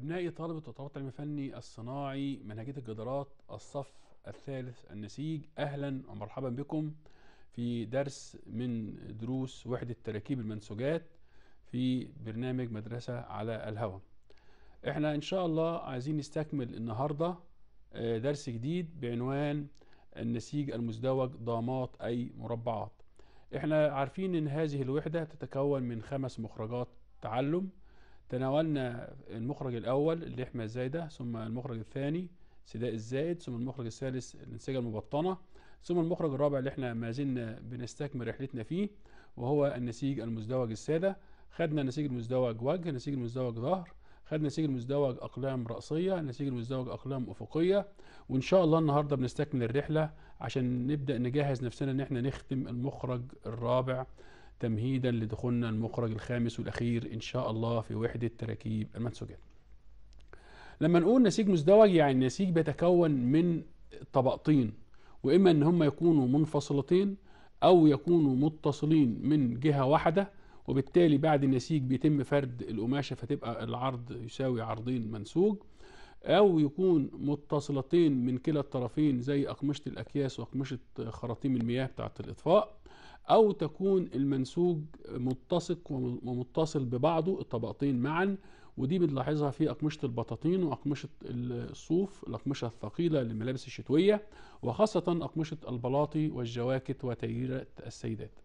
أبنائي طلبة التطور التعليمي الفني الصناعي منهجية الجدارات الصف الثالث النسيج أهلا ومرحبا بكم في درس من دروس وحدة تراكيب المنسوجات في برنامج مدرسة على الهواء احنا إن شاء الله عايزين نستكمل النهاردة آه، درس جديد بعنوان النسيج المزدوج ضامات أي مربعات احنا عارفين ان هذه الوحدة تتكون من خمس مخرجات تعلم تناولنا المخرج الأول اللحمة الزايدة ثم المخرج الثاني سداء الزايد ثم المخرج الثالث الانسجة المبطنة ثم المخرج الرابع اللي احنا ما زلنا بنستكمل رحلتنا فيه وهو النسيج المزدوج السادة خدنا النسيج المزدوج وجه النسيج المزدوج ظهر خدنا نسيج المزدوج أقلام رأسية نسيج المزدوج أقلام أفقية وإن شاء الله النهاردة بنستكمل الرحلة عشان نبدأ نجهز نفسنا إن إحنا نختم المخرج الرابع تمهيدا لدخولنا المخرج الخامس والأخير إن شاء الله في وحدة تراكيب المنسوجات لما نقول نسيج مزدوج يعني النسيج بيتكون من طبقتين وإما إن هم يكونوا منفصلتين أو يكونوا متصلين من جهة واحدة وبالتالي بعد النسيج بيتم فرد القماشة فتبقى العرض يساوي عرضين منسوج او يكون متصلتين من كلا الطرفين زي اقمشه الاكياس واقمشه خراطيم المياه بتاعه الاطفاء او تكون المنسوج متسق ومتصل ببعضه الطبقتين معا ودي بنلاحظها في اقمشه البطاطين واقمشه الصوف الاقمشه الثقيله للملابس الشتويه وخاصه اقمشه البلاطي والجواكت وتيرة السيدات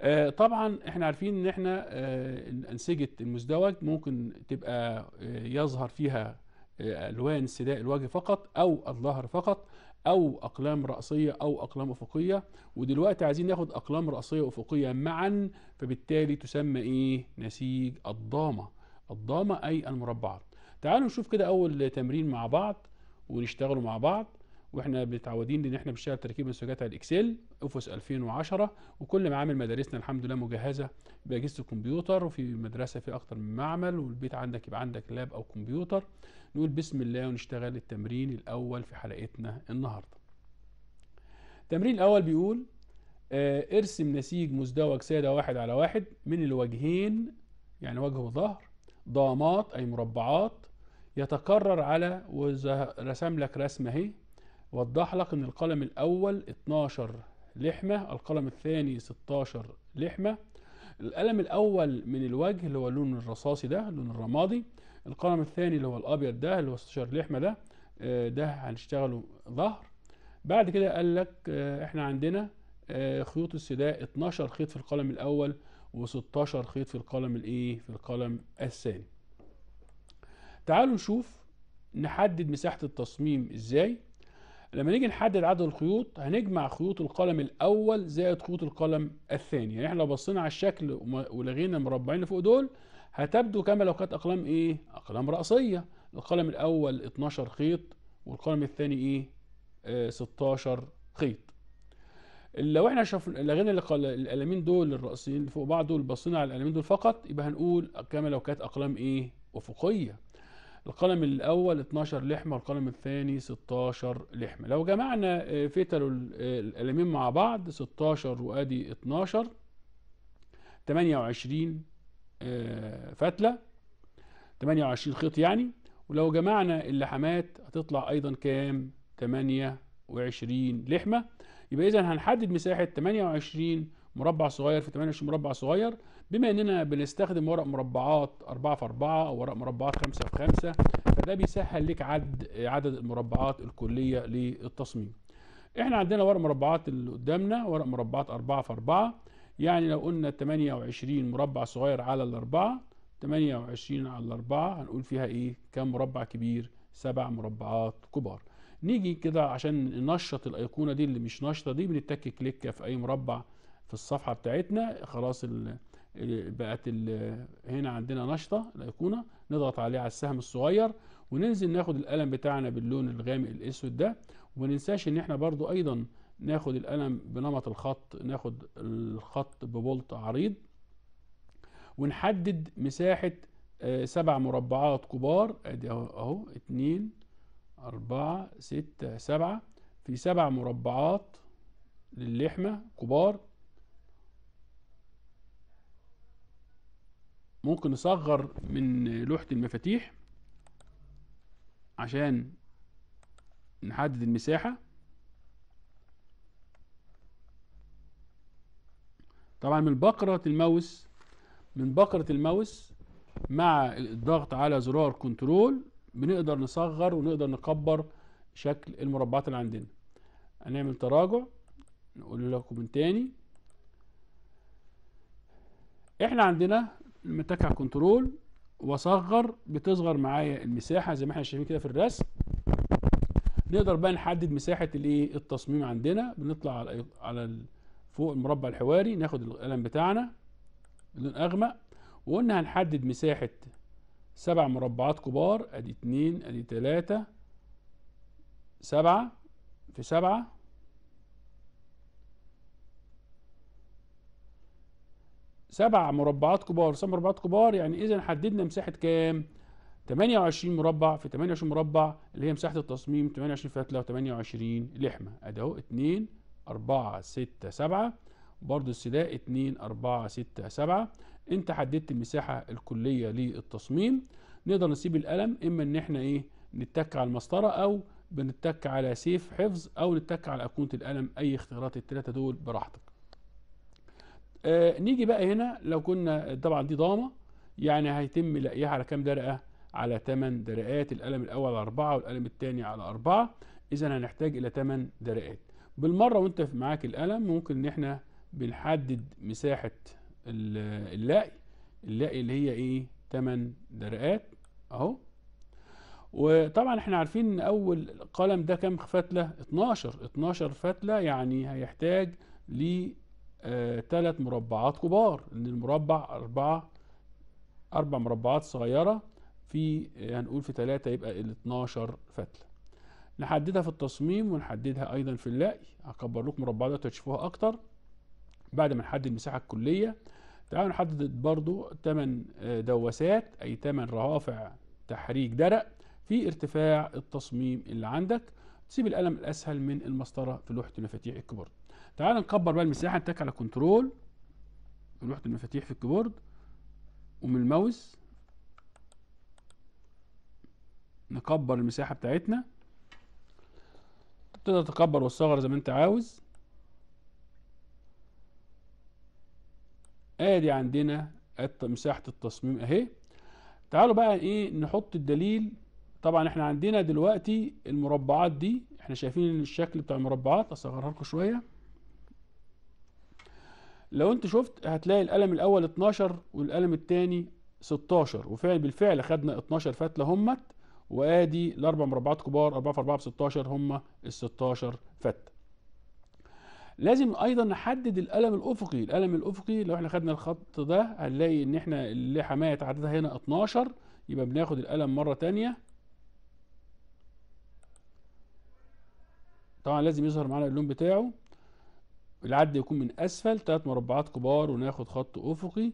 آه، طبعا احنا عارفين ان احنا آه، انسجه المزدوج ممكن تبقى آه، يظهر فيها الوان سداء الوجه فقط او الظهر فقط او اقلام راسيه او اقلام افقيه ودلوقتي عايزين ناخد اقلام راسيه وافقيه معا فبالتالي تسمى ايه نسيج الضامه الضامه اي المربعات تعالوا نشوف كده اول تمرين مع بعض ونشتغلوا مع بعض واحنا متعودين ان احنا بنشتغل تركيب منسوجات على الاكسل اوفيس 2010 وكل معامل مدارسنا الحمد لله مجهزه باجهزه الكمبيوتر وفي مدرسه في اكتر من معمل والبيت عندك يبقى عندك لاب او كمبيوتر نقول بسم الله ونشتغل التمرين الاول في حلقتنا النهارده التمرين الاول بيقول آه ارسم نسيج مزدوج ساده واحد على واحد من الوجهين يعني وجه وظهر ضامات اي مربعات يتكرر على رسم لك رسمه اهي وضح لك ان القلم الاول 12 لحمة القلم الثاني 16 لحمة القلم الاول من الوجه اللي هو اللون الرصاصي ده اللون الرمادي القلم الثاني اللي هو الابيض ده اللي هو 16 لحمة ده آه، ده هنشتغله ظهر بعد كده قال لك آه، احنا عندنا آه، خيوط السداء 12 خيط في القلم الاول و16 خيط في القلم الايه في القلم الثاني تعالوا نشوف نحدد مساحة التصميم ازاي لما نيجي نحدد عدد الخيوط هنجمع خيوط القلم الاول زائد خيوط القلم الثاني يعني احنا لو بصينا على الشكل ولغينا المربعين اللي فوق دول هتبدو كما لو كانت اقلام ايه اقلام رأسية القلم الاول 12 خيط والقلم الثاني ايه آه 16 خيط لو احنا شفنا لغينا القلمين دول الرأسيين اللي فوق بعض دول بصينا على القلمين دول فقط يبقى هنقول كما لو كانت اقلام ايه افقيه القلم الأول 12 لحمة والقلم الثاني 16 لحمة لو جمعنا آه، فتل آه، القلمين مع بعض 16 وأدي 12 28 آه، فتلة 28 خيط يعني ولو جمعنا اللحمات هتطلع أيضا كام 28 لحمة يبقى إذا هنحدد مساحة 28 مربع صغير في 28 مربع صغير بما اننا بنستخدم ورق مربعات 4 في 4 او ورق مربعات 5 في 5 فده بيسهل لك عد عدد المربعات الكليه للتصميم احنا عندنا ورق مربعات اللي قدامنا ورق مربعات 4 في 4 يعني لو قلنا 28 مربع صغير على الأربعة 28 على الأربعة هنقول فيها إيه كم مربع كبير سبع مربعات كبار نيجي كده عشان ننشط الأيقونة دي اللي مش ناشطة دي بنتك كليك في أي مربع في الصفحه بتاعتنا خلاص الـ بقت الـ هنا عندنا نشطه الايقونه نضغط عليه على السهم الصغير وننزل ناخد القلم بتاعنا باللون الغامق الاسود ده وما ننساش ان احنا برضو ايضا ناخد القلم بنمط الخط ناخد الخط ببولت عريض ونحدد مساحه آه، سبع مربعات كبار ادي اهو اهو اتنين اربعة ستة سبعة في سبع مربعات للحمة كبار ممكن نصغر من لوحة المفاتيح عشان نحدد المساحة طبعا من بقرة الماوس من بقرة الماوس مع الضغط على زرار كنترول بنقدر نصغر ونقدر نكبر شكل المربعات اللي عندنا هنعمل تراجع نقول لكم من تاني احنا عندنا المتكع كنترول واصغر بتصغر معايا المساحه زي ما احنا شايفين كده في الرسم نقدر بقى نحدد مساحه الايه التصميم عندنا بنطلع على على فوق المربع الحواري ناخد القلم بتاعنا اللون اغمق وقلنا هنحدد مساحه سبع مربعات كبار ادي اتنين ادي تلاتة سبعة في سبعة سبع مربعات كبار سبع مربعات كبار يعني اذا حددنا مساحه كام 28 مربع في 28 مربع اللي هي مساحه التصميم 28 فتله و28 لحمه ادي اهو 2 4 6 7 برضه السداء 2 4 6 7 انت حددت المساحه الكليه للتصميم نقدر نسيب القلم اما ان احنا ايه نتك على المسطره او بنتك على سيف حفظ او نتك على اكونه القلم اي اختيارات الثلاثه دول براحتك آه نيجي بقى هنا لو كنا طبعا دي ضامه يعني هيتم لقيها على كام درقه على 8 درقات القلم الاول على 4 والقلم الثاني على 4 اذا هنحتاج الى 8 درقات بالمره وانت معاك القلم ممكن ان احنا بنحدد مساحه اللاقي اللاقي اللي هي ايه 8 درقات اهو وطبعا احنا عارفين ان اول قلم ده كام فتله 12 12 فتله يعني هيحتاج ل ثلاث آه، مربعات كبار ان المربع أربعة أربع مربعات صغيرة في آه، هنقول في ثلاثة يبقى ال 12 فتلة نحددها في التصميم ونحددها أيضا في اللقي هكبر لكم المربع ده تشوفوها أكتر بعد ما نحدد المساحة الكلية تعالوا نحدد برضو ثمان آه، دواسات أي ثمان رافع تحريك درق في ارتفاع التصميم اللي عندك تسيب القلم الأسهل من المسطرة في لوحة المفاتيح الكبرت تعال نكبر بقى المساحه نتك على كنترول من وحده المفاتيح في الكيبورد ومن الماوس نكبر المساحه بتاعتنا تقدر تكبر وتصغر زي ما انت عاوز ادي عندنا مساحه التصميم اهي تعالوا بقى ايه نحط الدليل طبعا احنا عندنا دلوقتي المربعات دي احنا شايفين الشكل بتاع المربعات اصغرها لكم شويه لو انت شفت هتلاقي القلم الاول 12 والقلم الثاني 16 وفعل بالفعل خدنا 12 فتله همت وادي الاربع مربعات كبار 4 في 4 ب 16 هم ال 16 فتله لازم ايضا نحدد القلم الافقي القلم الافقي لو احنا خدنا الخط ده هنلاقي ان احنا اللي حمايه عددها هنا 12 يبقى بناخد القلم مره تانية طبعا لازم يظهر معانا اللون بتاعه العد يكون من اسفل ثلاث مربعات كبار وناخد خط افقي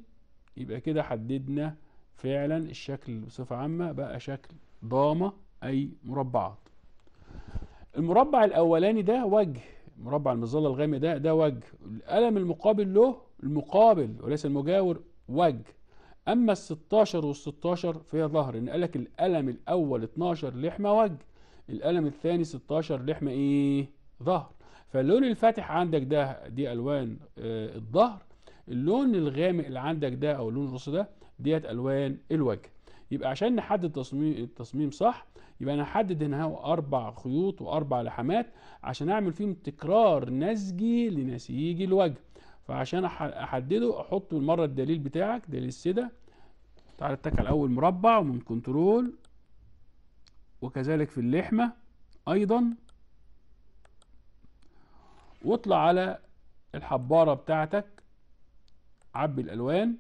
يبقى كده حددنا فعلا الشكل بصفة عامة بقى شكل ضامة اي مربعات المربع الاولاني ده وجه مربع المظله الغامق ده ده وجه القلم المقابل له المقابل وليس المجاور وجه اما ال 16 وال 16 فهي ظهر ان قالك القلم الاول 12 لحمه وجه القلم الثاني 16 لحمه ايه ظهر فاللون الفاتح عندك ده دي الوان آه، الظهر اللون الغامق اللي عندك ده او اللون الرص ده ديت الوان الوجه يبقى عشان نحدد تصميم التصميم صح يبقى انا هحدد هنا اربع خيوط واربع لحمات عشان اعمل فيهم تكرار نسجي لنسيج الوجه فعشان احدده احط المره الدليل بتاعك دليل السده تعال اتك على اول مربع ومن كنترول وكذلك في اللحمه ايضا واطلع على الحبارة بتاعتك عبي الألوان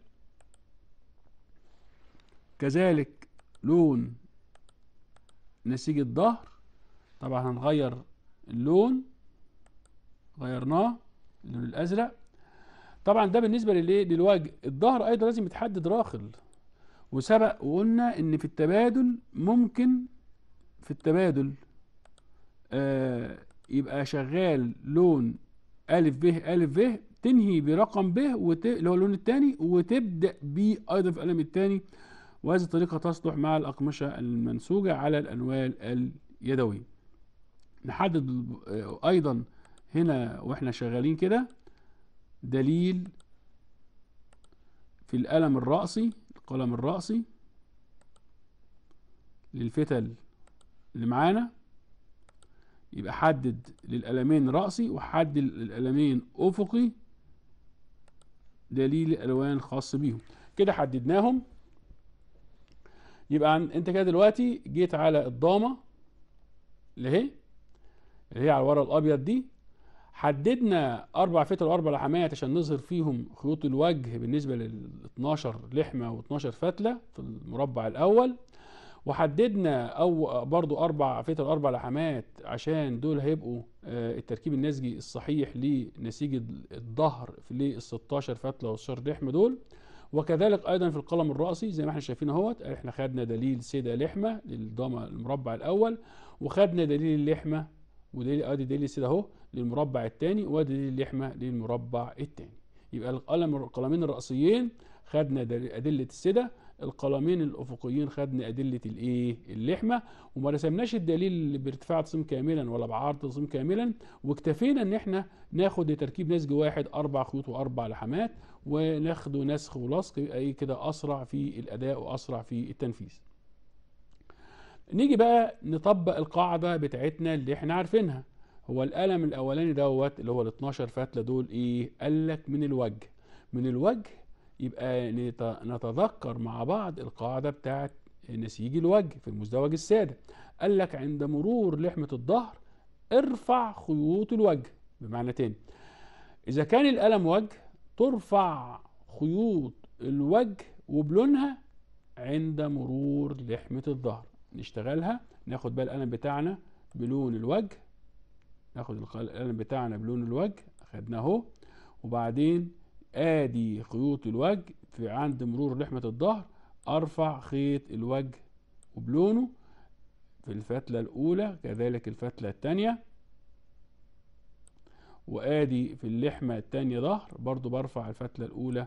كذلك لون نسيج الظهر طبعا هنغير اللون غيرناه اللون الأزرق طبعا ده بالنسبة للايه للوجه الظهر أيضا لازم يتحدد راخل وسبق وقلنا إن في التبادل ممكن في التبادل آه يبقى شغال لون ا ب ا ب تنهي برقم ب وت... اللي هو اللون الثاني وتبدأ ب أيضا في القلم الثاني وهذه الطريقة تصلح مع الأقمشة المنسوجة على الأنوال اليدوية نحدد آه، أيضا هنا وإحنا شغالين كده دليل في القلم الرأسي القلم الرأسي للفتل اللي معانا يبقى حدد للقلمين رأسي وحدد للقلمين أفقي دليل الألوان الخاص بيهم كده حددناهم يبقى عن انت كده دلوقتي جيت على الضامة اللي هي اللي هي على الورق الأبيض دي حددنا أربع فتل وأربع لحمات عشان نظهر فيهم خيوط الوجه بالنسبة لل 12 لحمة و 12 فتلة في المربع الأول وحددنا او برضو اربع فيت الاربع لحمات عشان دول هيبقوا آه، التركيب النسجي الصحيح لنسيج الظهر لل 16 فتله و 16 لحم دول وكذلك ايضا في القلم الراسي زي ما احنا شايفين اهوت احنا خدنا دليل سيده لحمه للضمه المربع الاول وخدنا دليل اللحمه ودليل ادي آه، دليل سيده اهو للمربع الثاني ودليل اللحمه للمربع الثاني يبقى القلم القلمين الراسيين خدنا ادله السده القلمين الافقيين خدنا ادله الايه اللحمه وما رسمناش الدليل بارتفاع تصميم كاملا ولا بعرض تصميم كاملا واكتفينا ان احنا ناخد لتركيب نسج واحد اربع خيوط واربع لحمات وناخده نسخ ولصق يبقى ايه كده اسرع في الاداء واسرع في التنفيذ نيجي بقى نطبق القاعده بتاعتنا اللي احنا عارفينها هو القلم الاولاني دوت اللي هو ال 12 فتله دول ايه قال لك من الوجه من الوجه يبقى نتذكر مع بعض القاعدة بتاعة نسيج الوجه في المزدوج السادة قال لك عند مرور لحمة الظهر ارفع خيوط الوجه بمعنى تاني إذا كان الألم وجه ترفع خيوط الوجه وبلونها عند مرور لحمة الظهر نشتغلها ناخد بقى الالم بتاعنا بلون الوجه ناخد الالم بتاعنا بلون الوجه خدناه اهو وبعدين ادي خيوط الوجه في عند مرور لحمة الظهر ارفع خيط الوجه وبلونه في الفتلة الاولى كذلك الفتلة التانية وادي في اللحمة التانية ظهر برضو برفع الفتلة الاولى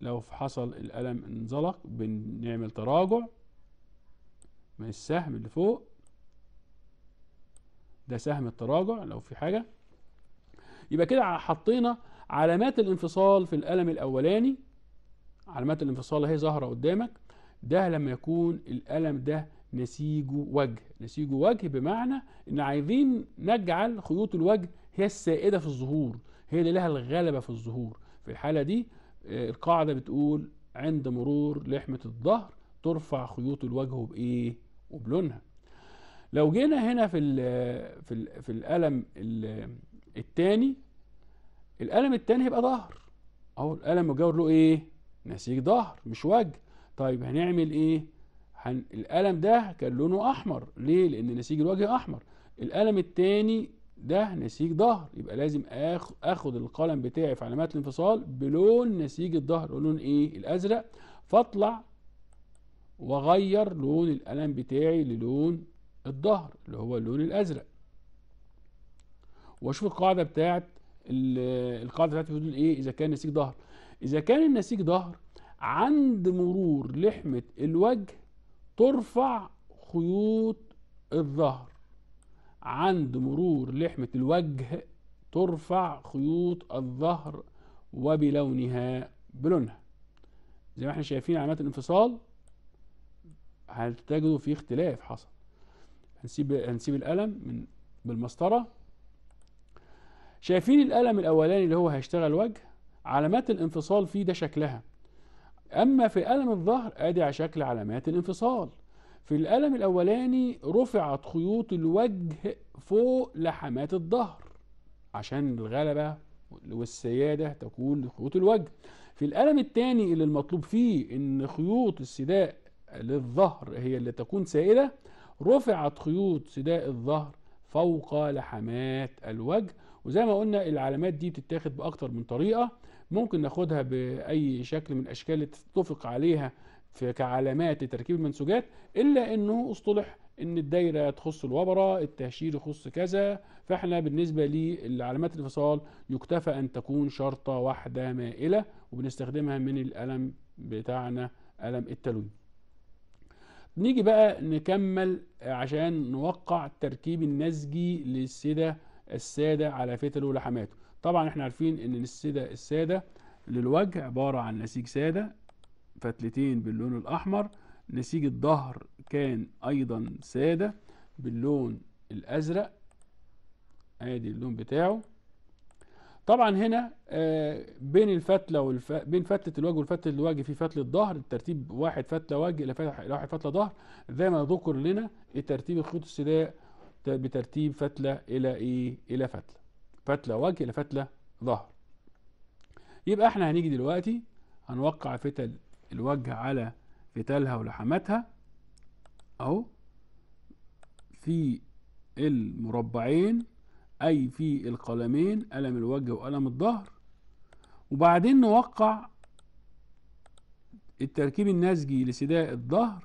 لو حصل الألم انزلق بنعمل تراجع من السهم اللي فوق ده سهم التراجع لو في حاجة يبقى كده حطينا علامات الانفصال في الألم الأولاني علامات الانفصال هي ظاهرة قدامك ده لما يكون الألم ده نسيجه وجه نسيجه وجه بمعنى ان عايزين نجعل خيوط الوجه هي السائدة في الظهور هي اللي لها الغلبة في الظهور في الحالة دي آه، القاعدة بتقول عند مرور لحمة الظهر ترفع خيوط الوجه بإيه وبلونها لو جينا هنا في ال في ال في الألم الثاني القلم التاني هيبقى ظهر اهو القلم مجاور له ايه نسيج ظهر مش وجه طيب هنعمل ايه هن... الألم ده كان لونه احمر ليه لان نسيج الوجه احمر الألم التاني ده نسيج ظهر يبقى لازم آخ... اخد القلم بتاعي في علامات الانفصال بلون نسيج الظهر لون ايه الازرق فاطلع واغير لون الألم بتاعي للون الظهر اللي هو اللون الازرق واشوف القاعده بتاعت القاعده بتاعتي بتقول ايه اذا كان النسيج ظهر اذا كان النسيج ظهر عند مرور لحمه الوجه ترفع خيوط الظهر عند مرور لحمه الوجه ترفع خيوط الظهر وبلونها بلونها زي ما احنا شايفين علامات الانفصال هتجدوا في اختلاف حصل هنسيب هنسيب القلم من بالمسطره شايفين الألم الاولاني اللي هو هيشتغل وجه علامات الانفصال فيه ده شكلها اما في ألم الظهر ادي على شكل علامات الانفصال في الألم الاولاني رفعت خيوط الوجه فوق لحمات الظهر عشان الغلبه والسياده تكون لخيوط الوجه في الألم الثاني اللي المطلوب فيه ان خيوط السداء للظهر هي اللي تكون سائده رفعت خيوط سداء الظهر فوق لحمات الوجه وزي ما قلنا العلامات دي بتتاخد باكتر من طريقه ممكن ناخدها باي شكل من الاشكال اللي تتفق عليها في كعلامات لتركيب المنسوجات الا انه اصطلح ان الدايره تخص الوبره التهشير يخص كذا فاحنا بالنسبه للعلامات الانفصال يكتفى ان تكون شرطه واحده مائله وبنستخدمها من القلم بتاعنا قلم التلوين نيجي بقى نكمل عشان نوقع التركيب النسجي للسده السادة على فتله ولحماته طبعا احنا عارفين ان السادة السادة للوجه عبارة عن نسيج سادة فتلتين باللون الأحمر نسيج الظهر كان أيضا سادة باللون الأزرق ادي اللون بتاعه طبعا هنا آه، بين الفتله والف... بين فتله الوجه وفتله الوجه في فتله ظهر الترتيب واحد فتله وجه الى واحد فتله ظهر زي ما ذكر لنا الترتيب الخيوط السداء بترتيب فتلة إلى إيه؟ إلى فتلة فتلة وجه إلى فتلة ظهر يبقى احنا هنيجي دلوقتي هنوقع فتل الوجه على فتلها ولحماتها أهو في المربعين أي في القلمين قلم الوجه وقلم الظهر وبعدين نوقع التركيب النسجي لسداء الظهر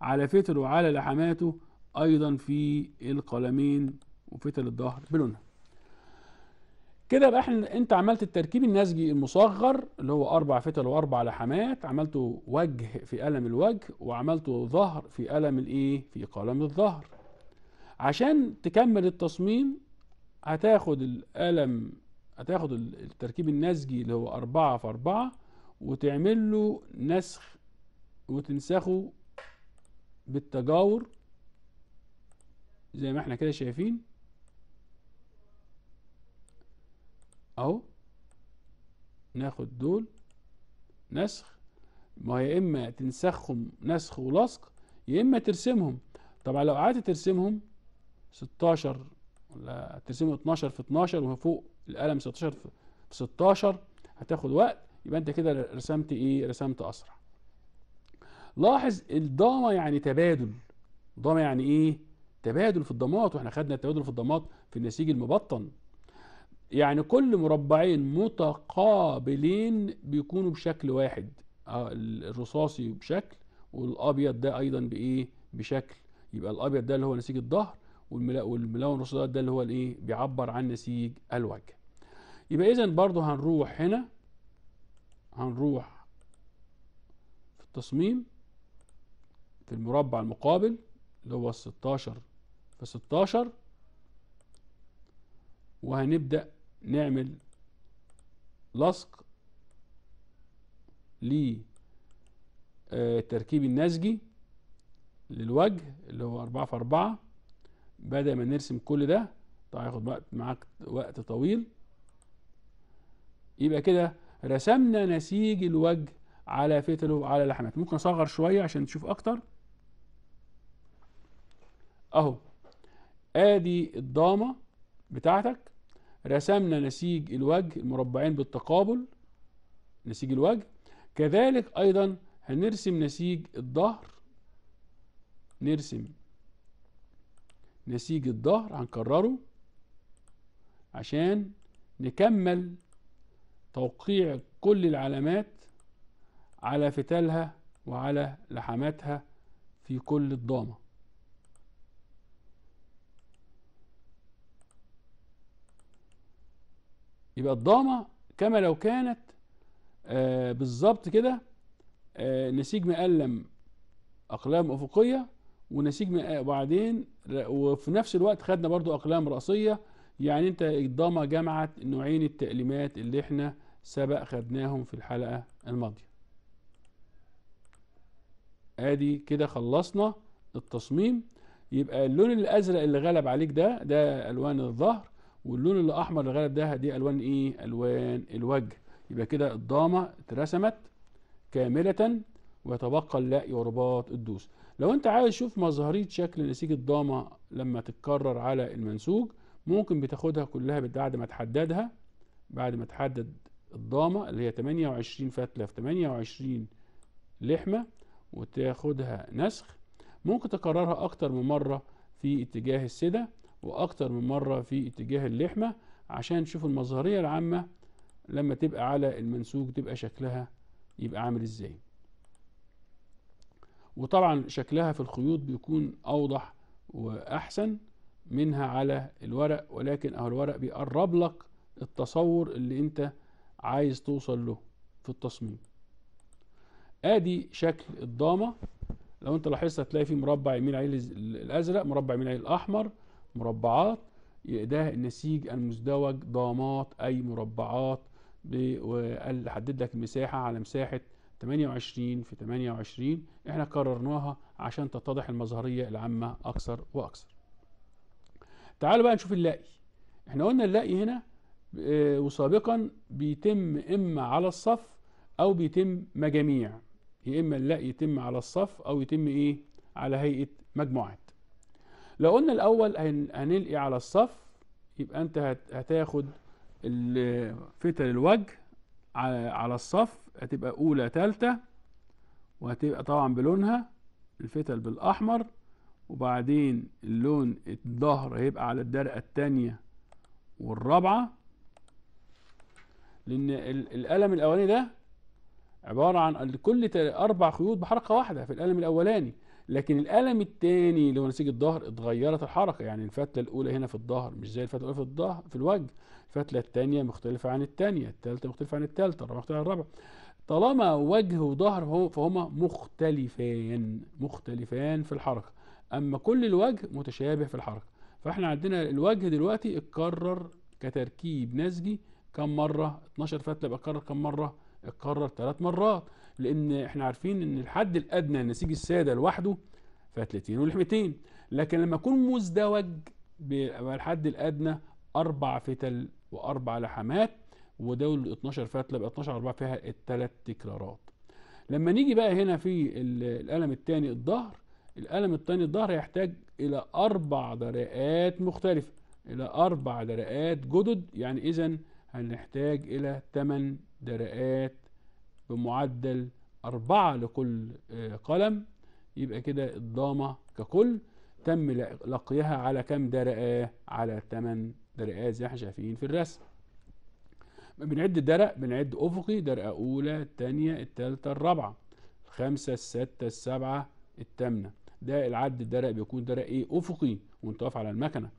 على فتله وعلى لحماته ايضا في القلمين وفتل الظهر بلونها كده يبقى احنا انت عملت التركيب النسجي المصغر اللي هو اربع فتل واربع لحمات عملته وجه في قلم الوجه وعملته ظهر في قلم الايه في قلم الظهر عشان تكمل التصميم هتاخد القلم هتاخد التركيب النسجي اللي هو أربعة في أربعة وتعمل له نسخ وتنسخه بالتجاور زي ما احنا كده شايفين اهو ناخد دول نسخ ما هي اما تنسخهم نسخ ولصق يا اما ترسمهم طبعا لو قعدت ترسمهم 16 ولا ترسمه 12 في 12 وفوق القلم 16 في 16 هتاخد وقت يبقى انت كده رسمت ايه رسمت اسرع لاحظ الضامه يعني تبادل ضامه يعني ايه تبادل في الضماد واحنا خدنا التبادل في الضماد في النسيج المبطن يعني كل مربعين متقابلين بيكونوا بشكل واحد آه، الرصاصي بشكل والابيض ده ايضا بايه بشكل يبقى الابيض ده اللي هو نسيج الظهر والملون الرصاصي ده اللي هو الايه بيعبر عن نسيج الوجه يبقى اذا برضه هنروح هنا هنروح في التصميم في المربع المقابل اللي هو ال 16 في 16 وهنبدأ نعمل لصق للتركيب آه، النسجي للوجه اللي هو 4 في 4 بدل ما نرسم كل ده هياخد وقت معاك وقت طويل يبقى كده رسمنا نسيج الوجه على فتله على لحمات ممكن اصغر شويه عشان تشوف اكتر اهو ادي الضامه بتاعتك رسمنا نسيج الوجه المربعين بالتقابل نسيج الوجه كذلك ايضا هنرسم نسيج الظهر نرسم نسيج الظهر هنكرره عشان نكمل توقيع كل العلامات على فتلها وعلى لحماتها في كل الضامه يبقى الضامة كما لو كانت آه بالظبط كده آه نسيج مقلم أقلام أفقية ونسيج وبعدين وفي نفس الوقت خدنا برضو أقلام رأسية يعني أنت الضامة جمعت نوعين التأليمات اللي احنا سبق خدناهم في الحلقة الماضية ادي كده خلصنا التصميم يبقى اللون الازرق اللي غلب عليك ده ده الوان الظهر واللون اللي احمر الغالب ده دي الوان ايه الوان الوجه يبقى كده الضامه اترسمت كامله ويتبقى اللاء ورباط الدوس لو انت عايز تشوف مظهريه شكل نسيج الضامه لما تتكرر على المنسوج ممكن بتاخدها كلها بعد ما تحددها بعد ما تحدد الضامه اللي هي 28 فتله في 28 لحمه وتاخدها نسخ ممكن تكررها اكتر من مره في اتجاه السده واكتر من مرة في اتجاه اللحمة عشان نشوف المظهرية العامة لما تبقى على المنسوج تبقى شكلها يبقى عامل ازاي وطبعا شكلها في الخيوط بيكون اوضح واحسن منها على الورق ولكن اهو الورق بيقرب لك التصور اللي انت عايز توصل له في التصميم ادي شكل الضامه لو انت لاحظت هتلاقي فيه مربع يميل عليه الازرق مربع يميل عليه الاحمر مربعات ده النسيج المزدوج ضامات أي مربعات حدد لك المساحة على مساحة 28 في 28 احنا قررناها عشان تتضح المظهرية العامة أكثر وأكثر تعالوا بقى نشوف اللقي احنا قلنا اللقي هنا آه، وسابقا بيتم إما على الصف أو بيتم مجاميع يا إما اللقي يتم على الصف أو يتم إيه على هيئة مجموعات لو قلنا الاول هنلقي على الصف يبقى انت هتاخد فتل الوجه على الصف هتبقى اولى تالتة وهتبقى طبعا بلونها الفتل بالاحمر وبعدين اللون الظهر هيبقى على الدرقة التانية والرابعة لان القلم الاولاني ده عبارة عن كل اربع خيوط بحركة واحدة في القلم الاولاني لكن الالم الثاني اللي هو نسيج الظهر اتغيرت الحركه يعني الفتله الاولى هنا في الظهر مش زي الفتله الاولى في الظهر في الوجه الفتله الثانيه مختلفه عن الثانيه الثالثه مختلفه عن الثالثه الرابعه مختلفه عن الرابعه طالما وجه وظهر فهما مختلفان مختلفان في الحركه اما كل الوجه متشابه في الحركه فاحنا عندنا الوجه دلوقتي اتكرر كتركيب نسجي كم مره 12 فتله يبقى اتكرر كم مره اتكرر ثلاث مرات لان احنا عارفين ان الحد الادنى لنسيج الساده لوحده فتلتين ولحمتين لكن لما يكون مزدوج بيبقى الحد الادنى اربع فتل واربع لحمات ودول 12 فتله يبقى 12 4 فيها الثلاث تكرارات لما نيجي بقى هنا في القلم الثاني الظهر القلم الثاني الظهر يحتاج الى اربع درقات مختلفه الى اربع درقات جدد يعني اذا هنحتاج الى 8 درقات بمعدل أربعة لكل آه، قلم يبقى كده الضامة ككل تم لقيها على كم درقة على 8 درقات زي احنا شايفين في الرسم بنعد الدرق بنعد أفقي درقة أولى الثانية الثالثة الرابعة الخامسة الستة السبعة الثامنة ده العد الدرق بيكون درق ايه أفقي وانت واقف على المكنة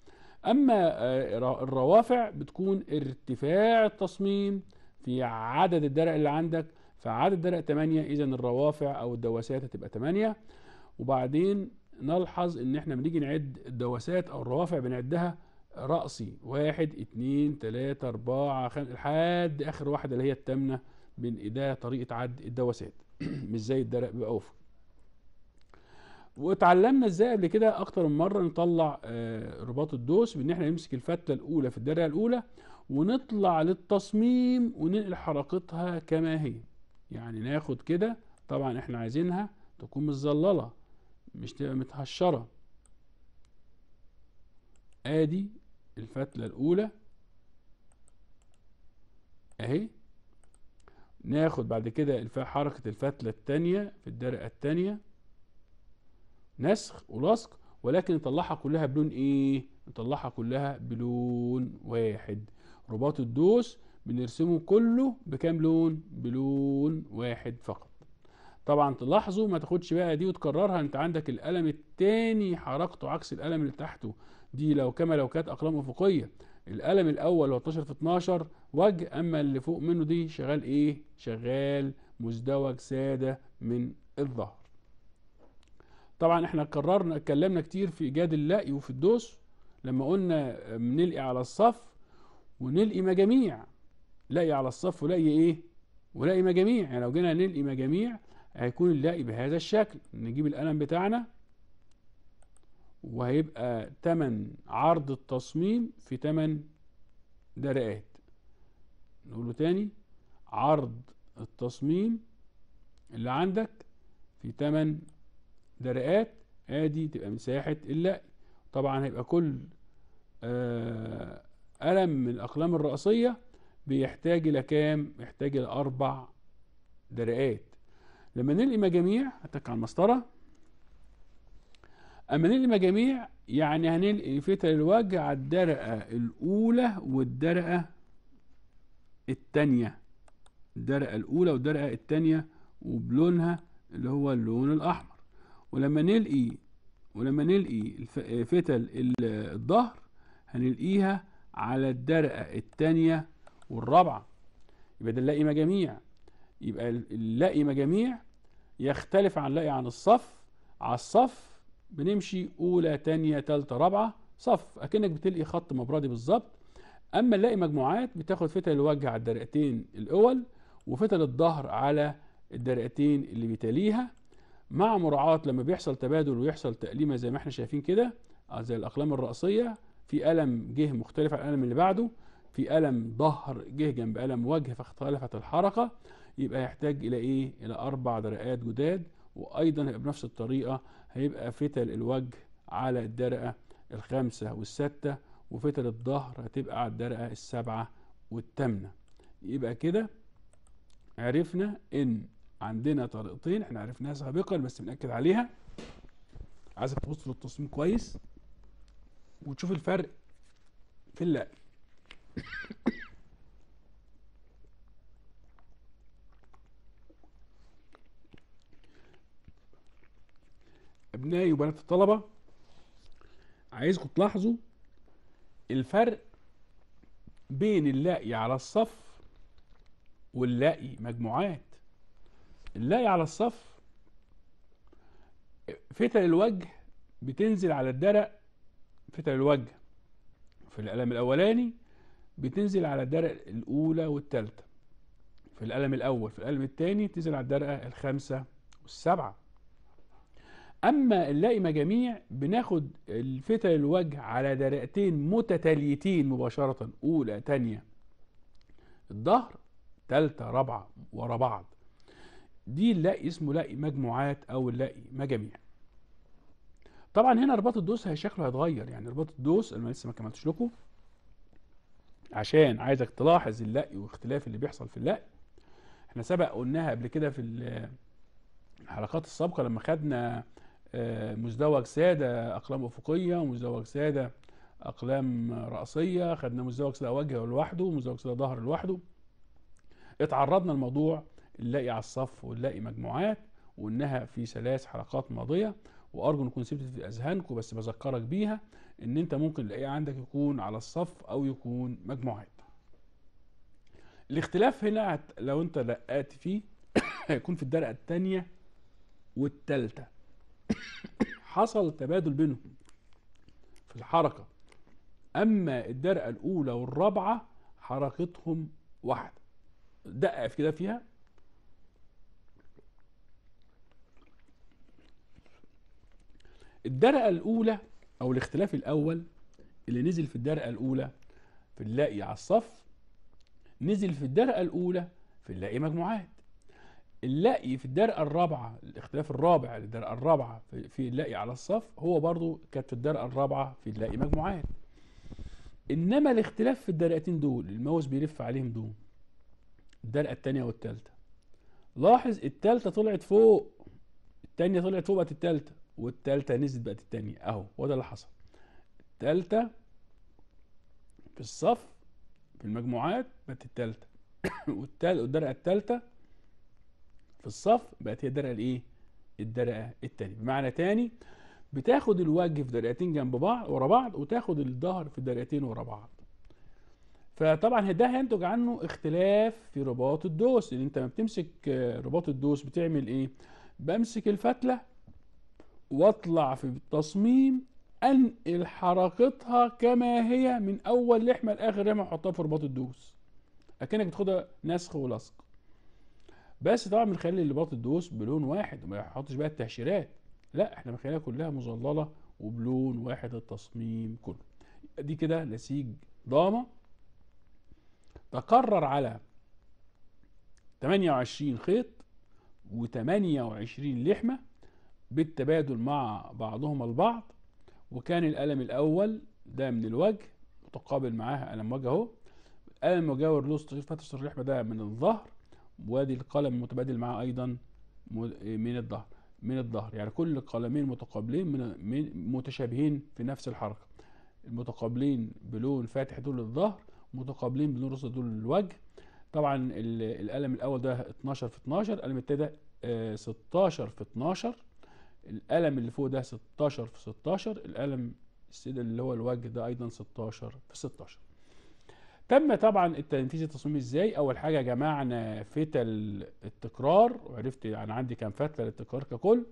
أما آه، الروافع بتكون ارتفاع التصميم في عدد الدرق اللي عندك فعدد الدرع 8 اذا الروافع او الدواسات هتبقى 8 وبعدين نلحظ ان احنا بنيجي نعد الدواسات او الروافع بنعدها رأسي 1 2 3 4 5 لحد اخر واحدة اللي هي الثامنه من ده طريقة عد الدواسات مش زي الدرع بيبقى اوفر واتعلمنا ازاي قبل كده اكتر من مره نطلع آه، رباط الدوس بان احنا نمسك الفته الاولى في الدرع الاولى ونطلع للتصميم وننقل حركتها كما هي يعني ناخد كده طبعا احنا عايزينها تكون متظلله مش تبقى متهشره ادي الفتله الاولى اهي ناخد بعد كده حركه الفتله التانية في الدرقه التانية نسخ ولصق ولكن نطلعها كلها بلون ايه نطلعها كلها بلون واحد رباط الدوس بنرسمه كله بكام لون بلون واحد فقط طبعا تلاحظوا ما تاخدش بقى دي وتكررها انت عندك القلم التاني حركته عكس القلم اللي تحته دي لو كما لو كانت اقلام افقيه القلم الاول هو 12 في 12 وجه اما اللي فوق منه دي شغال ايه شغال مزدوج ساده من الظهر طبعا احنا كررنا اتكلمنا كتير في ايجاد اللقي وفي الدوس لما قلنا بنلقي على الصف ونلقي مجاميع لاقي على الصف ولاقي ايه ولاقي مجاميع يعني لو جينا نلقي مجاميع هيكون اللاقي بهذا الشكل نجيب القلم بتاعنا وهيبقى تمن عرض التصميم في تمن درقات نقوله تاني عرض التصميم اللي عندك في تمن درقات ادي تبقى مساحة اللاقي طبعا هيبقى كل آه قلم من الأقلام الرأسية بيحتاج الى كام يحتاج الى اربع درقات لما نلقي مجاميع هتك على المسطره اما نلقي مجاميع يعني هنلقي فتل الوجه على الدرقه الاولى والدرقه الثانيه الدرقه الاولى والدرقه الثانيه وبلونها اللي هو اللون الاحمر ولما نلقي ولما نلقي فتل الظهر هنلقيها على الدرقه الثانيه والرابعة يبقى ده اللائمة جميع يبقى اللائمة جميع يختلف عن لائي عن الصف على الصف بنمشي أولى تانية تالتة رابعة صف أكنك بتلقي خط مبردي بالظبط أما نلاقي مجموعات بتاخد فتل الوجه على الدرقتين الأول وفتل الظهر على الدرقتين اللي بتليها مع مراعاة لما بيحصل تبادل ويحصل تأليمة زي ما احنا شايفين كده زي الأقلام الرأسية في ألم جه مختلف عن الألم اللي بعده في ألم ظهر جه جنب ألم وجه فاختلفت الحركة يبقى يحتاج إلى إيه؟ إلى أربع درقات جداد وأيضا هيبقى بنفس الطريقة هيبقى فتل الوجه على الدرقة الخامسة والستة وفتل الظهر هتبقى على الدرقة السبعة والثامنة يبقى كده عرفنا إن عندنا طريقتين احنا عرفناها سابقا بس بنأكد عليها عايزك تبص للتصميم كويس وتشوف الفرق في اللعب ابنائي وبنات الطلبه عايزكم تلاحظوا الفرق بين اللاقي على الصف واللاقي مجموعات اللاقي على الصف فتل الوجه بتنزل على الدرق فتل الوجه في الألم الاولاني بتنزل على الدرقة الأولى والثالثة في القلم الأول في القلم الثاني بتنزل على الدرقة الخامسة والسابعة أما نلاقي مجاميع بناخد الفتل الوجه على درقتين متتاليتين مباشرة أولى تانية الظهر تالتة رابعة ورا بعض دي نلاقي اسمه لاقي مجموعات أو نلاقي مجاميع طبعا هنا رباط الدوس شكله هيتغير يعني رباط الدوس أنا لسه ما كملتش لكم عشان عايزك تلاحظ اللقي واختلاف اللي بيحصل في اللقي احنا سبق قلناها قبل كده في الحلقات السابقه لما خدنا آه، مزدوج ساده اقلام افقيه ومزدوج ساده اقلام راسيه خدنا مزدوج ساده وجه لوحده ومزدوج ساده ظهر لوحده اتعرضنا لموضوع اللاقي على الصف واللاقي مجموعات وانها في ثلاث حلقات ماضيه وارجو ان سبت في اذهانكم بس بذكرك بيها ان انت ممكن الاي عندك يكون على الصف او يكون مجموعات الاختلاف هنا لو انت دققت فيه هيكون في الدرجه الثانيه والثالثه حصل تبادل بينهم في الحركه اما الدرقه الاولى والرابعه حركتهم واحده دقق في كده فيها الدرقه الاولى او الاختلاف الاول اللي نزل في الدرقه الاولى في اللاقي على الصف نزل في الدرقه الاولى في اللاقي مجموعات اللاقي في الدرقه الرابعه الاختلاف الرابع للدرقة الرابعه في اللاقي على الصف هو برضو كانت في الدرقه الرابعه في اللاقي مجموعات انما الاختلاف في الدرقتين دول الماوس بيلف عليهم دول الدرقه الثانيه والثالثه لاحظ الثالثه طلعت فوق الثانيه طلعت فوق بقت الثالثه والتالتة نزلت بقت التانية اهو هو ده اللي حصل التالتة في الصف في المجموعات بقت التالتة والدرقة التالتة في الصف بقت هي الدرقة الايه؟ الدرقة التانية بمعنى تاني بتاخد الوجه في درقتين جنب بعض ورا بعض وتاخد الظهر في درقتين ورا بعض فطبعا ده هينتج عنه اختلاف في رباط الدوس لان يعني انت لما بتمسك آه، رباط الدوس بتعمل ايه بمسك الفتله واطلع في التصميم انقل حركتها كما هي من اول لحمه لاخر لحمه واحطها في رباط الدوس اكنك بتاخدها نسخ ولصق بس طبعا بنخلي رباط الدوس بلون واحد وما يحطش بقى التهشيرات لا احنا بنخليها كلها مظلله وبلون واحد التصميم كله دي كده نسيج ضامه تقرر على 28 خيط و28 لحمه بالتبادل مع بعضهم البعض وكان القلم الأول ده من الوجه متقابل معاه ألم وجه اهو القلم مجاور له فتح الرحمة ده من الظهر وادي القلم متبادل معاه أيضا إيه، من الظهر من الظهر يعني كل القلمين متقابلين من متشابهين في نفس الحركة المتقابلين بلون فاتح دول الظهر متقابلين بلون رصد دول الوجه طبعا القلم الاول ده 12 في 12 القلم التاني ده 16 آه، في 12 القلم اللي فوق ده 16 في 16 القلم السيد اللي هو الوجه ده ايضا 16 في 16 تم طبعا التنفيذ التصميم ازاي اول حاجه جمعنا فتل التكرار وعرفت انا يعني عندي كام فتله للتكرار ككل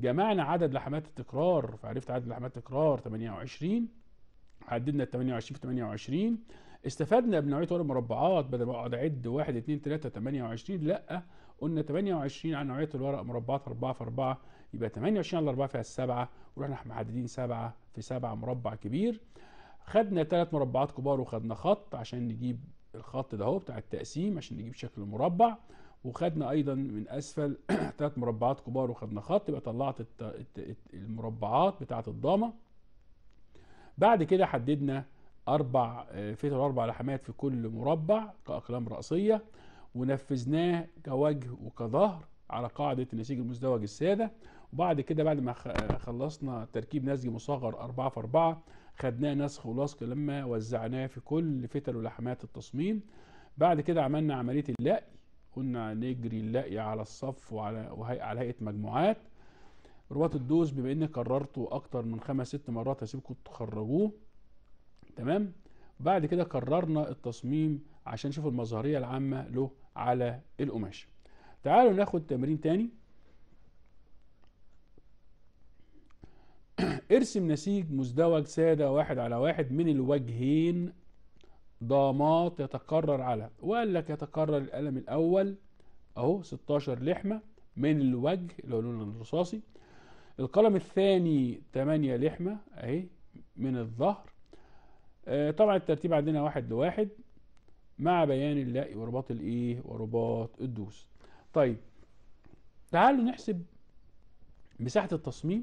جمعنا عدد لحمات التكرار فعرفت عدد لحمات التكرار 28 حددنا ال 28 في 28 استفدنا بنوعيه ورق مربعات بدل ما اقعد اعد 1 2 3 28 لا قلنا 28 على نوعيه الورق مربعات 4 في 4 يبقى 28 على 4 فيها 7 ورحنا محددين 7 في 7 مربع كبير خدنا ثلاث مربعات كبار وخدنا خط عشان نجيب الخط ده اهو بتاع التقسيم عشان نجيب شكل المربع وخدنا ايضا من اسفل ثلاث مربعات كبار وخدنا خط يبقى طلعت المربعات بتاعه الضامه بعد كده حددنا اربع آه، فتر اربع لحمات في كل مربع كاقلام راسيه ونفذناه كوجه وكظهر على قاعده النسيج المزدوج الساده وبعد كده بعد ما خلصنا تركيب نسج مصغر 4 في 4 خدناه نسخ ولصق لما وزعناه في كل فتل ولحمات التصميم بعد كده عملنا عمليه اللقي قلنا نجري اللقي على الصف وعلى وهي على هيئه مجموعات رباط الدوز بما اني كررته اكتر من خمس ست مرات هسيبكم تخرجوه تمام بعد كده كررنا التصميم عشان نشوف المظهريه العامه له على القماشه تعالوا ناخد تمرين تاني ارسم نسيج مزدوج سادة واحد على واحد من الوجهين ضامات يتكرر على وقال لك يتكرر القلم الأول أهو 16 لحمة من الوجه اللي هو اللون الرصاصي القلم الثاني 8 لحمة أهي من الظهر آه طبعا الترتيب عندنا واحد لواحد مع بيان اللاقي ورباط الإيه ورباط الدوس طيب تعالوا نحسب مساحة التصميم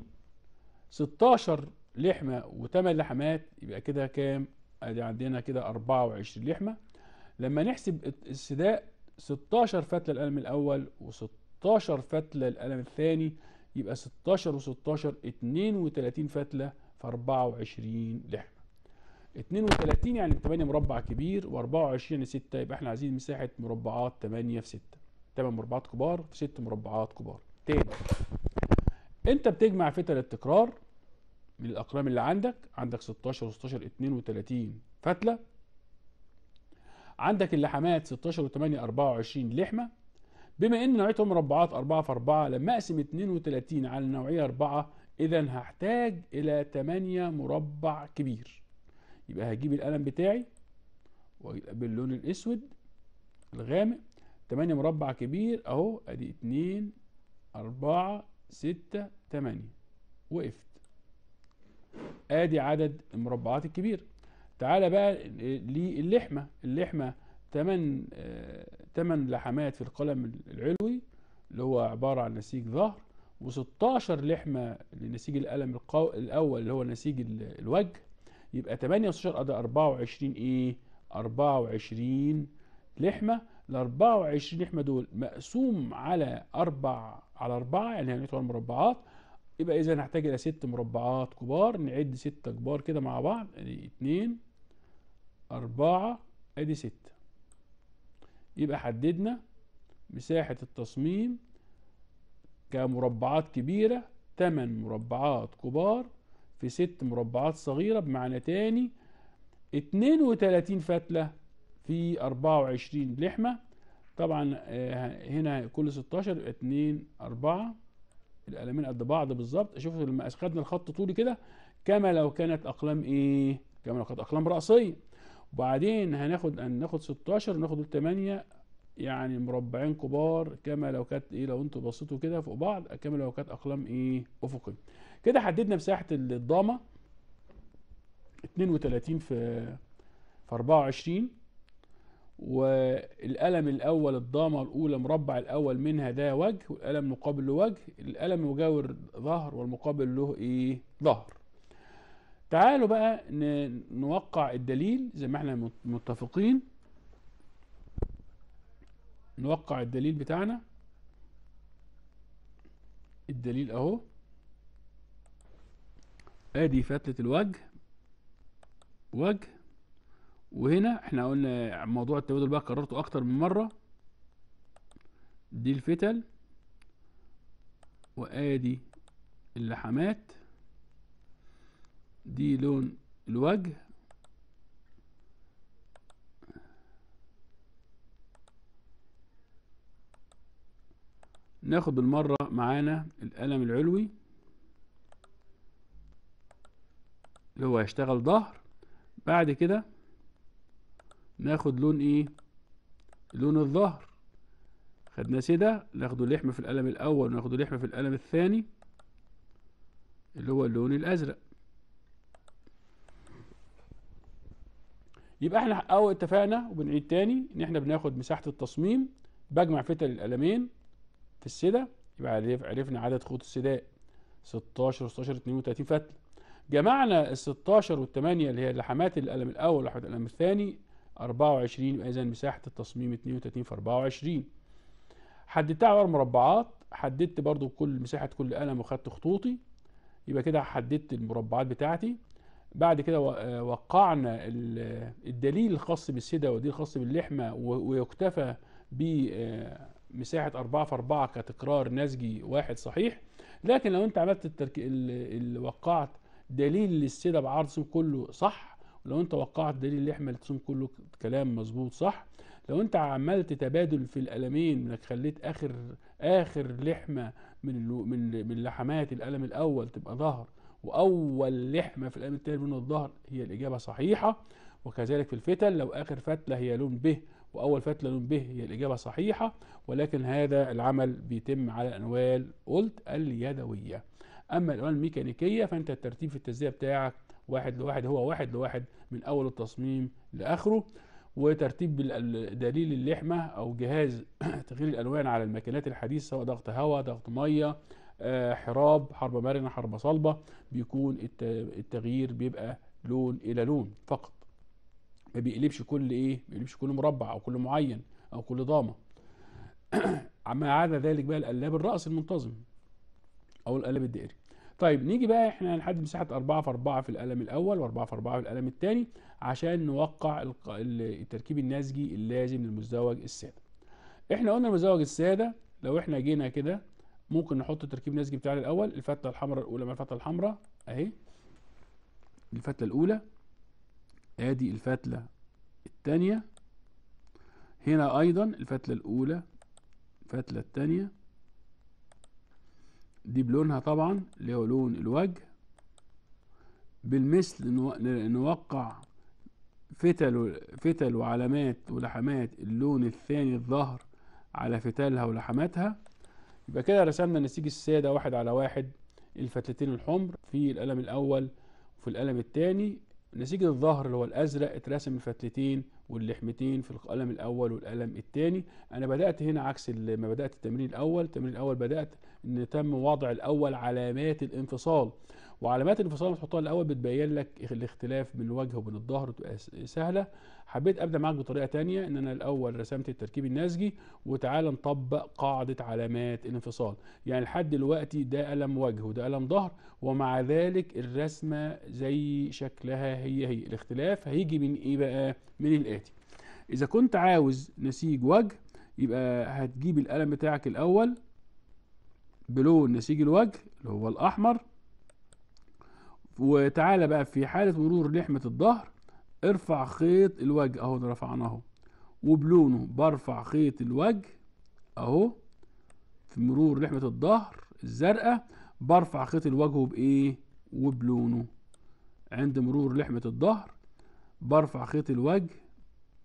16 لحمه و8 لحمات يبقى كده كام ادي عندنا كده 24 لحمه لما نحسب السداء 16 فتله الالم الاول و16 فتله الالم الثاني يبقى 16 و16 32 فتله في 24 لحمه 32 يعني 8 مربع كبير و24 يعني 6 يبقى احنا عايزين مساحه مربعات 8 في 6 8 مربعات كبار في 6 مربعات كبار تاني انت بتجمع فتل التكرار للاقلام اللي عندك عندك 16 و16 32 فتله عندك اللحمات 16 و8 24 لحمه بما ان نوعيتهم مربعات 4 في 4 لما اقسم 32 على النوعيه 4 اذا هحتاج الى 8 مربع كبير يبقى هجيب القلم بتاعي باللون الاسود الغامق 8 مربع كبير اهو ادي 2 4 ستة تمانية وقفت ادي عدد المربعات الكبير تعالى بقى للحمة اللحمة تمن آه، تمن لحمات في القلم العلوي اللي هو عبارة عن نسيج ظهر و16 لحمة لنسيج القلم القو... الأول اللي هو نسيج الوجه يبقى 8 و16 أدي 24 إيه؟ 24 لحمة ال 24 لحمة دول مقسوم على أربع على 4 يعني هنطول مربعات يبقى اذا هنحتاج الى ست مربعات كبار نعد ستة كبار كده مع بعض ادي اتنين اربعة ادي ستة يبقى حددنا مساحة التصميم كمربعات كبيرة تمن مربعات كبار في ست مربعات صغيرة بمعنى تاني اتنين وتلاتين فتلة في اربعة وعشرين لحمة طبعا آه، هنا كل 16 2 4 القلمين قد بعض بالظبط شوفوا لما اخذنا الخط طولي كده كما لو كانت اقلام ايه كما لو كانت اقلام راسيه وبعدين هناخد ناخد 16 ناخد 8 يعني مربعين كبار كما لو كانت ايه لو انتوا بصيتوا كده فوق بعض كما لو كانت اقلام ايه افقي كده حددنا مساحه الضامه 32 في في 24 والقلم الأول الضامة الأولى مربع الأول منها ده وجه والقلم مقابل له وجه القلم مجاور ظهر والمقابل له إيه ظهر تعالوا بقى نوقع الدليل زي ما احنا متفقين نوقع الدليل بتاعنا الدليل اهو ادي فتلة الوجه وجه وهنا احنا قلنا موضوع التبادل بقى كررته اكتر من مره دي الفتل وادي اللحمات دي لون الوجه ناخد بالمرة معانا القلم العلوي اللي هو هيشتغل ظهر بعد كده ناخد لون ايه لون الظهر خدنا سده ناخده لحم في القلم الاول وناخده لحم في القلم الثاني اللي هو اللون الازرق يبقى احنا اول اتفقنا وبنعيد تاني ان احنا بناخد مساحه التصميم بجمع فتل القلمين في السده يبقى عرفنا عدد خطوط السداء 16 16 32 فتل جمعنا ال 16 وال 8 اللي هي لحمات القلم الاول ولحمات القلم الثاني 24 يبقى إذا مساحة التصميم 32 في 24 حددتها على مربعات حددت برضو كل مساحة كل قلم وخدت خطوطي يبقى كده حددت المربعات بتاعتي بعد كده آه، وقعنا الدليل الخاص بالسدة والدليل الخاص باللحمة ويكتفى بمساحة آه، 4 في 4 كتكرار نسجي واحد صحيح لكن لو انت عملت التركي... ال... ال... وقعت دليل للسدة بعرض كله صح ولو انت وقعت دليل اللي تصوم كله كلام مظبوط صح لو انت عملت تبادل في الالمين انك خليت اخر اخر لحمه من من من لحمات الالم الاول تبقى ظهر واول لحمه في الالم الثاني من الظهر هي الاجابه صحيحه وكذلك في الفتل لو اخر فتله هي لون به واول فتله لون به هي الاجابه صحيحه ولكن هذا العمل بيتم على انوال قلت اليدويه اما الالوان الميكانيكيه فانت الترتيب في التجزئه بتاعك واحد لواحد هو واحد لواحد من اول التصميم لاخره وترتيب دليل اللحمه او جهاز تغيير الالوان على الماكينات الحديثه سواء ضغط هواء ضغط ميه آه، حراب حرب مرنة حرب صلبة بيكون التغيير بيبقى لون إلى لون فقط ما بيقلبش كل إيه ما بيقلبش كل مربع أو كل معين أو كل ضامة ما عدا ذلك بقى القلاب الرأس المنتظم أو القلاب الدائري طيب نيجي بقى احنا نحدد مساحه 4 في 4 في القلم الاول و4 في 4 في القلم الثاني عشان نوقع التركيب النازجي اللازم للمزدوج الساده احنا قلنا المزدوج الساده لو احنا جينا كده ممكن نحط التركيب النسجي بتاعنا الاول الفتله الحمراء الاولى مع الفتله الحمراء اهي الفتله الاولى ادي الفتله الثانيه هنا ايضا الفتله الاولى الفتله الثانيه دي بلونها طبعا اللي هو لون الوجه بالمثل نوقع فتل فتل وعلامات ولحمات اللون الثاني الظهر على فتلها ولحماتها يبقى كده رسمنا النسيج السادة واحد على واحد الفتلتين الحمر في القلم الأول وفي القلم الثاني نسيج الظهر اللي هو الأزرق اترسم الفتلتين واللحمتين في القلم الاول والقلم الثاني انا بدات هنا عكس ما بدات التمرين الاول التمرين الاول بدات ان تم وضع الاول علامات الانفصال وعلامات الانفصال بتحطها الاول بتبين لك الاختلاف بين الوجه وبين الظهر تبقى سهله حبيت ابدا معاك بطريقه تانية ان انا الاول رسمت التركيب النسجي وتعال نطبق قاعده علامات الانفصال يعني لحد دلوقتي ده قلم وجه وده قلم ظهر ومع ذلك الرسمه زي شكلها هي هي الاختلاف هيجي من ايه بقى من الاتي اذا كنت عاوز نسيج وجه يبقى هتجيب القلم بتاعك الاول بلون نسيج الوجه اللي هو الاحمر وتعالى بقى في حالة مرور لحمة الظهر ارفع خيط الوجه اهو رفعناه اهو وبلونه برفع خيط الوجه اهو في مرور لحمة الظهر الزرقاء برفع خيط الوجه بايه وبلونه عند مرور لحمة الظهر برفع خيط الوجه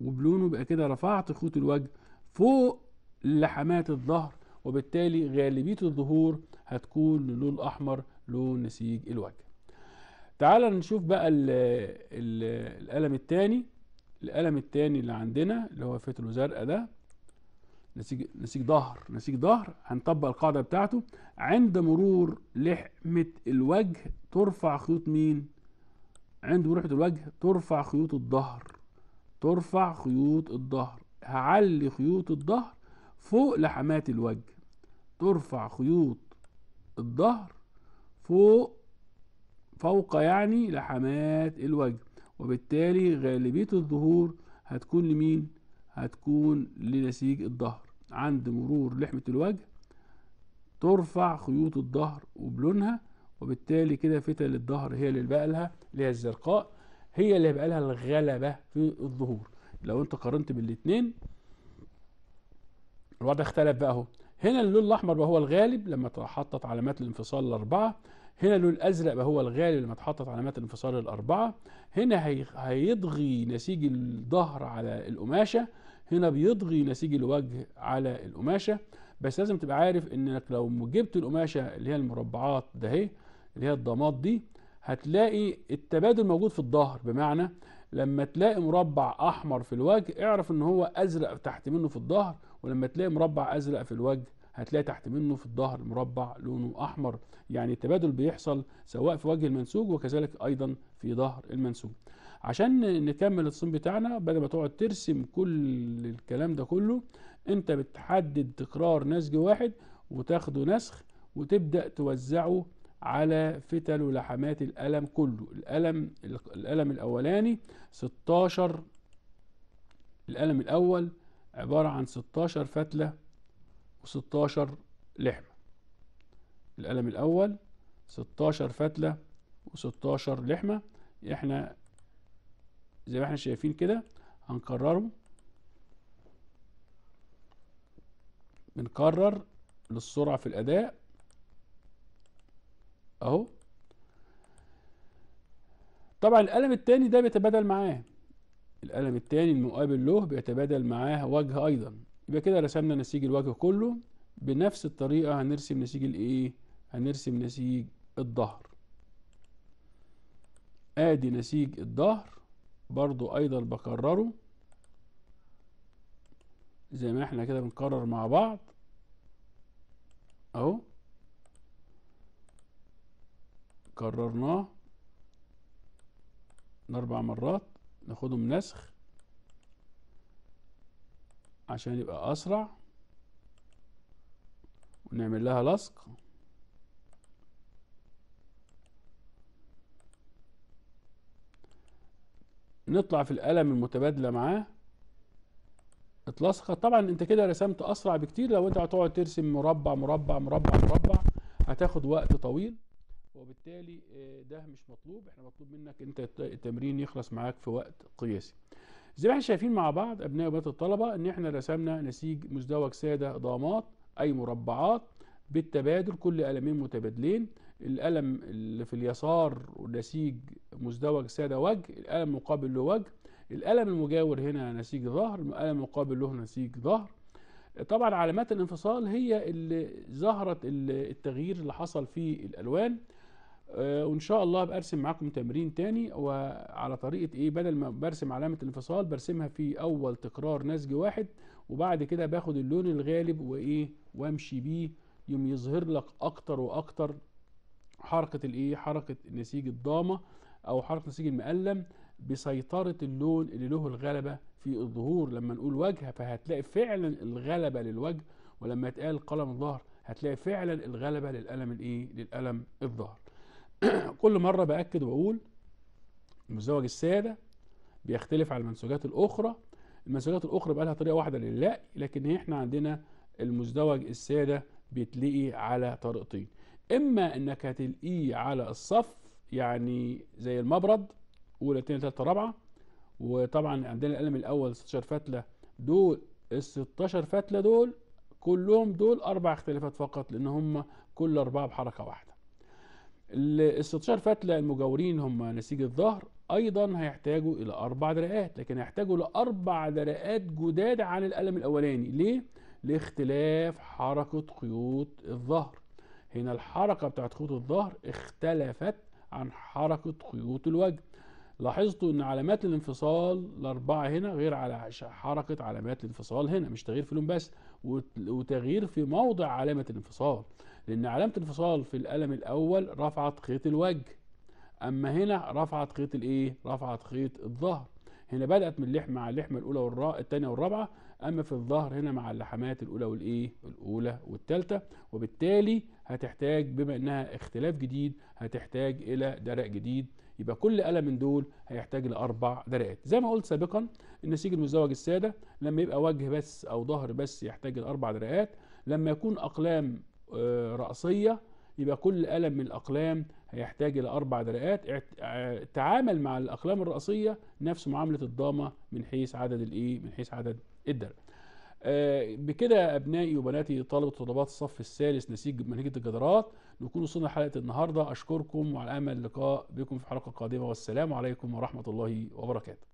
وبلونه بقى كده رفعت خيط الوجه فوق لحمات الظهر وبالتالي غالبية الظهور هتكون للون الأحمر لون نسيج الوجه تعال نشوف بقى الـ الـ القلم الثاني القلم الثاني اللي عندنا اللي هو فتله زرقاء ده نسيج نسيج ظهر نسيج ظهر هنطبق القاعده بتاعته عند مرور لحمه الوجه ترفع خيوط مين عند مرور لحمه الوجه ترفع خيوط الظهر ترفع خيوط الظهر هعلي خيوط الظهر فوق لحمات الوجه ترفع خيوط الظهر فوق فوق يعني لحمات الوجه وبالتالي غالبية الظهور هتكون لمين؟ هتكون لنسيج الظهر عند مرور لحمة الوجه ترفع خيوط الظهر وبلونها وبالتالي كده فتل الظهر هي اللي بقى لها اللي هي الزرقاء هي اللي بقى لها الغلبة في الظهور لو انت قارنت بالاتنين الوضع اختلف بقى اهو هنا اللون الاحمر بقى هو الغالب لما تحطت علامات الانفصال الاربعه هنا اللون الازرق بقى هو الغالب لما اتحطت علامات الانفصال الاربعه هنا هيضغي نسيج الظهر على القماشه هنا بيضغي نسيج الوجه على القماشه بس لازم تبقى عارف انك لو جبت القماشه اللي هي المربعات ده اللي هي الضماد دي هتلاقي التبادل موجود في الظهر بمعنى لما تلاقي مربع احمر في الوجه اعرف ان هو ازرق تحت منه في الظهر ولما تلاقي مربع ازرق في الوجه هتلاقي تحت منه في الظهر مربع لونه احمر يعني التبادل بيحصل سواء في وجه المنسوج وكذلك ايضا في ظهر المنسوج عشان نكمل الصين بتاعنا بدل ما تقعد ترسم كل الكلام ده كله انت بتحدد تكرار نسج واحد وتاخده نسخ وتبدا توزعه على فتل ولحمات القلم كله القلم القلم الاولاني 16 القلم الاول عباره عن 16 فتله وستاشر لحمة القلم الأول ستاشر فتلة وستاشر لحمة احنا زي ما احنا شايفين كده هنكرره بنكرر للسرعة في الأداء أهو طبعا القلم التاني ده بيتبادل معاه القلم التاني المقابل له بيتبادل معاه وجه أيضا يبقى كده رسمنا نسيج الوجه كله بنفس الطريقة هنرسم نسيج الايه هنرسم نسيج الظهر ادي نسيج الظهر برضو ايضا بكرره زي ما احنا كده بنكرر مع بعض اهو كررناه اربع مرات ناخدهم نسخ عشان يبقى أسرع ونعمل لها لصق نطلع في القلم المتبادلة معاه اتلصقت طبعا انت كده رسمت اسرع بكتير لو انت هتقعد ترسم مربع مربع مربع مربع هتاخد وقت طويل وبالتالي آه، ده مش مطلوب احنا مطلوب منك انت التمرين يخلص معاك في وقت قياسي زي ما احنا شايفين مع بعض ابناء وبنات الطلبه ان احنا رسمنا نسيج مزدوج ساده ضامات اي مربعات بالتبادل كل قلمين متبادلين القلم اللي في اليسار نسيج مزدوج ساده وجه القلم مقابل له وجه القلم المجاور هنا نسيج ظهر القلم مقابل له نسيج ظهر طبعا علامات الانفصال هي اللي ظهرت التغيير اللي حصل في الالوان آه، وان شاء الله برسم معاكم تمرين تاني وعلى طريقه ايه بدل ما برسم علامه الانفصال برسمها في اول تكرار نسج واحد وبعد كده باخد اللون الغالب وايه وامشي بيه يوم يظهر لك اكتر واكتر حركه الايه حركه نسيج الضامه او حركه نسيج المقلم بسيطره اللون اللي له الغلبه في الظهور لما نقول وجه فهتلاقي فعلا الغلبه للوجه ولما يتقال قلم الظهر هتلاقي فعلا الغلبه للألم الايه للألم الظهر كل مرة بأكد وأقول المزدوج السادة بيختلف عن المنسوجات الأخرى المنسوجات الأخرى بقى لها طريقة واحدة لللاقي لكن احنا عندنا المزدوج السادة بيتلقي على طريقتين إما إنك هتلقيه على الصف يعني زي المبرد أولى تانية تالتة رابعة وطبعا عندنا القلم الأول 16 فتلة دول ال 16 فتلة دول كلهم دول أربع اختلافات فقط لأن هم كل أربعة بحركة واحدة الاستشار فتلة المجاورين هم نسيج الظهر ايضا هيحتاجوا الى اربع درقات لكن هيحتاجوا لاربع درقات جداد عن القلم الاولاني ليه لاختلاف حركه خيوط الظهر هنا الحركه بتاعت خيوط الظهر اختلفت عن حركه خيوط الوجه لاحظتوا ان علامات الانفصال الاربعه هنا غير على حركه علامات الانفصال هنا مش تغيير في اللون بس وتغيير في موضع علامه الانفصال لان علامه الانفصال في القلم الاول رفعت خيط الوجه اما هنا رفعت خيط الايه رفعت خيط الظهر هنا بدات من اللحم مع اللحمه الاولى والراء الثانيه والرابعه اما في الظهر هنا مع اللحمات الاولى والايه الاولى والثالثه وبالتالي هتحتاج بما انها اختلاف جديد هتحتاج الى درق جديد يبقى كل قلم من دول هيحتاج لأربع درجات زي ما قلت سابقا النسيج المزدوج السادة لما يبقى وجه بس أو ظهر بس يحتاج لأربع درجات لما يكون أقلام آه، رأسية يبقى كل قلم من الأقلام هيحتاج إلى أربع آه، تعامل مع الأقلام الرأسية نفس معاملة الضامة من حيث عدد الإيه من حيث عدد الدرق آه، بكده أبنائي وبناتي طلبة طلبات الصف الثالث نسيج منهجيه الجدارات نكون وصلنا لحلقه النهارده اشكركم وعلى امل اللقاء بكم في حلقه قادمه والسلام عليكم ورحمه الله وبركاته